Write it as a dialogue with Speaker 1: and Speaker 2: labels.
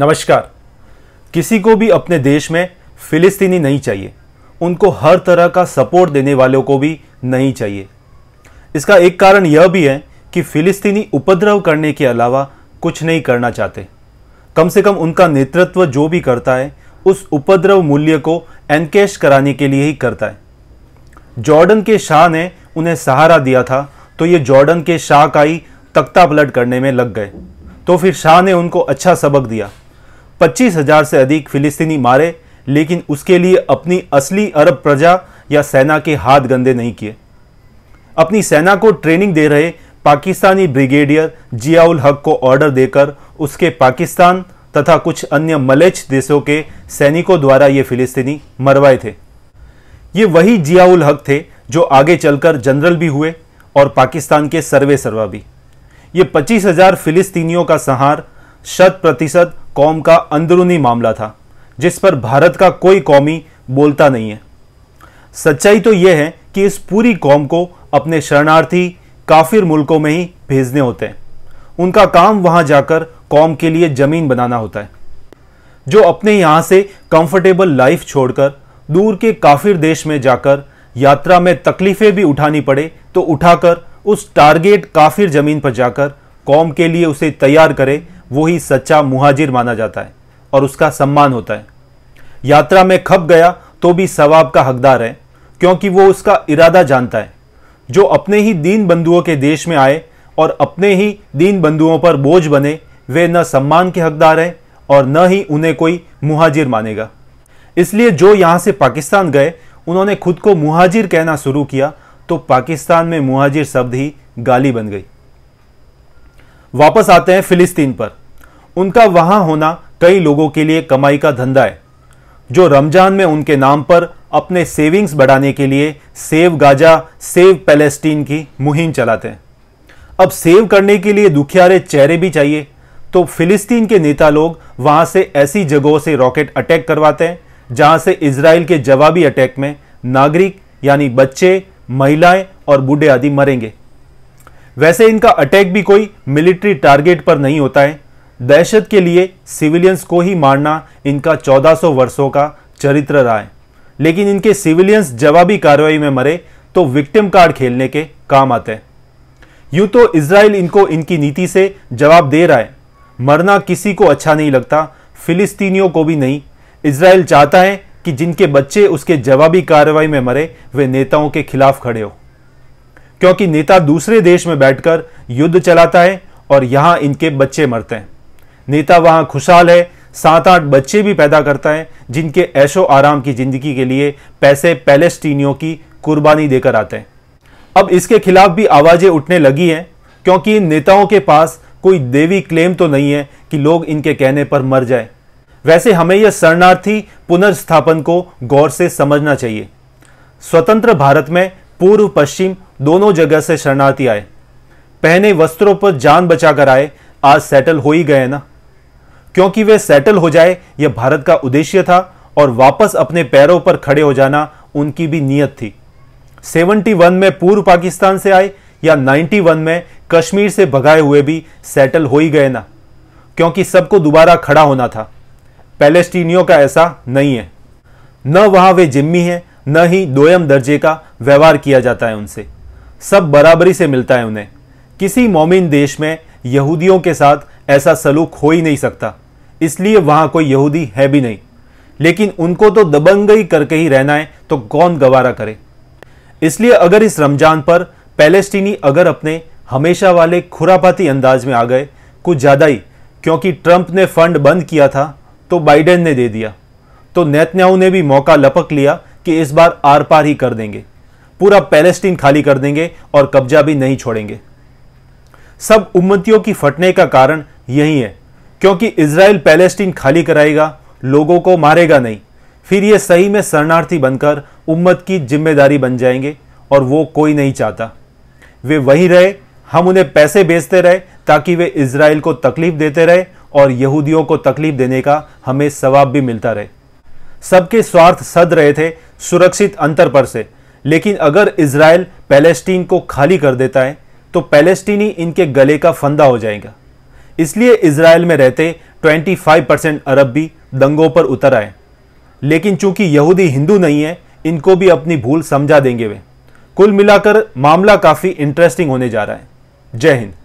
Speaker 1: नमस्कार किसी को भी अपने देश में फिलिस्तीनी नहीं चाहिए उनको हर तरह का सपोर्ट देने वालों को भी नहीं चाहिए इसका एक कारण यह भी है कि फिलिस्तीनी उपद्रव करने के अलावा कुछ नहीं करना चाहते कम से कम उनका नेतृत्व जो भी करता है उस उपद्रव मूल्य को एनकेश कराने के लिए ही करता है जॉर्डन के शाह ने उन्हें सहारा दिया था तो ये जॉर्डन के शाह का ही तख्ता पलट करने में लग गए तो फिर शाह ने उनको अच्छा सबक दिया पच्चीस हजार से अधिक फिलिस्तीनी मारे लेकिन उसके लिए अपनी असली अरब प्रजा या सेना के हाथ गंदे नहीं किए अपनी सेना को ट्रेनिंग दे रहे पाकिस्तानी ब्रिगेडियर जियाउल हक को ऑर्डर देकर उसके पाकिस्तान तथा कुछ अन्य मलेच देशों के सैनिकों द्वारा ये फिलिस्तीनी मरवाए थे ये वही जियाउल हक थे जो आगे चलकर जनरल भी हुए और पाकिस्तान के सर्वे सर्वा भी ये पच्चीस हजार फिलिस्तीनियों का सहार शत प्रतिशत कौम का अंदरूनी मामला था जिस पर भारत का कोई कौमी बोलता नहीं है सच्चाई तो यह है कि इस पूरी कौम को अपने शरणार्थी काफिर मुल्कों में ही भेजने होते हैं उनका काम वहां जाकर कौम के लिए ज़मीन बनाना होता है जो अपने यहां से कंफर्टेबल लाइफ छोड़कर दूर के काफिर देश में जाकर यात्रा में तकलीफ़ें भी उठानी पड़े तो उठाकर उस टारगेट काफिर ज़मीन पर जाकर कौम के लिए उसे तैयार करे वो ही सच्चा मुहाजिर माना जाता है और उसका सम्मान होता है यात्रा में खप गया तो भी सवाब का हकदार है क्योंकि वो उसका इरादा जानता है जो अपने ही दीन बंधुओं के देश में आए और अपने ही दीन बंधुओं पर बोझ बने वे न सम्मान के हकदार हैं और न ही उन्हें कोई मुहाजिर मानेगा इसलिए जो यहाँ से पाकिस्तान गए उन्होंने खुद को मुहाजिर कहना शुरू किया तो पाकिस्तान में मुहाजिर शब्द ही गाली बन गई वापस आते हैं फिलिस्तीन पर उनका वहां होना कई लोगों के लिए कमाई का धंधा है जो रमजान में उनके नाम पर अपने सेविंग्स बढ़ाने के लिए सेव गाजा सेव पैलेस्टीन की मुहिम चलाते हैं अब सेव करने के लिए दुखियारे चेहरे भी चाहिए तो फिलिस्तीन के नेता लोग वहां से ऐसी जगहों से रॉकेट अटैक करवाते हैं जहां से इसराइल के जवाबी अटैक में नागरिक यानी बच्चे महिलाएं और बूढ़े आदि मरेंगे वैसे इनका अटैक भी कोई मिलिट्री टारगेट पर नहीं होता है दहशत के लिए सिविलियंस को ही मारना इनका 1400 वर्षों का चरित्र रहा है लेकिन इनके सिविलियंस जवाबी कार्रवाई में मरे तो विक्टिम कार्ड खेलने के काम आते हैं यूं तो इसराइल इनको इनकी नीति से जवाब दे रहा है मरना किसी को अच्छा नहीं लगता फिलिस्तीनियों को भी नहीं इसराइल चाहता है कि जिनके बच्चे उसके जवाबी कार्रवाई में मरे वे नेताओं के खिलाफ खड़े हो क्योंकि नेता दूसरे देश में बैठकर युद्ध चलाता है और यहां इनके बच्चे मरते हैं नेता वहां खुशहाल है सात आठ बच्चे भी पैदा करता है जिनके ऐशो आराम की जिंदगी के लिए पैसे पैलेस्टीनियों की कुर्बानी देकर आते हैं अब इसके खिलाफ भी आवाज़ें उठने लगी हैं क्योंकि इन नेताओं के पास कोई देवी क्लेम तो नहीं है कि लोग इनके कहने पर मर जाए वैसे हमें यह शरणार्थी पुनर्स्थापन को गौर से समझना चाहिए स्वतंत्र भारत में पूर्व पश्चिम दोनों जगह से शरणार्थी आए पहने वस्त्रों पर जान बचाकर आए आज सेटल हो ही गए ना क्योंकि वे सेटल हो जाए यह भारत का उद्देश्य था और वापस अपने पैरों पर खड़े हो जाना उनकी भी नीयत थी 71 में पूर्व पाकिस्तान से आए या 91 में कश्मीर से भगाए हुए भी सेटल हो ही गए ना क्योंकि सबको दोबारा खड़ा होना था पैलेस्टीनियों का ऐसा नहीं है न वहां वे जिम्मी हैं न ही दोयम दर्जे का व्यवहार किया जाता है उनसे सब बराबरी से मिलता है उन्हें किसी मोमिन देश में यहूदियों के साथ ऐसा सलूक हो ही नहीं सकता इसलिए वहां कोई यहूदी है भी नहीं लेकिन उनको तो दबंगई करके ही रहना है तो कौन गवारा करे इसलिए अगर इस रमजान पर पैलेस्टीनी अगर अपने हमेशा वाले खुरापाती अंदाज में आ गए कुछ ज़्यादा ही क्योंकि ट्रंप ने फंड बंद किया था तो बाइडेन ने दे दिया तो नेतन्याहू ने भी मौका लपक लिया कि इस बार आर पार ही कर देंगे पूरा पैलेस्टीन खाली कर देंगे और कब्जा भी नहीं छोड़ेंगे सब उम्मतियों की फटने का कारण यही है क्योंकि इसराइल पैलेस्टीन खाली कराएगा लोगों को मारेगा नहीं फिर ये सही में शरणार्थी बनकर उम्मत की जिम्मेदारी बन जाएंगे और वो कोई नहीं चाहता वे वहीं रहे हम उन्हें पैसे बेचते रहे ताकि वे इसराइल को तकलीफ देते रहे और यहूदियों को तकलीफ देने का हमें सवाब भी मिलता रहे सबके स्वार्थ सद रहे थे सुरक्षित अंतर पर से लेकिन अगर इसराइल पैलेस्टीन को खाली कर देता है तो पैलेस्टीनी इनके गले का फंदा हो जाएगा इसलिए इसराइल में रहते 25 परसेंट अरब भी दंगों पर उतर आए लेकिन चूंकि यहूदी हिंदू नहीं है इनको भी अपनी भूल समझा देंगे वे कुल मिलाकर मामला काफ़ी इंटरेस्टिंग होने जा रहा है जय हिंद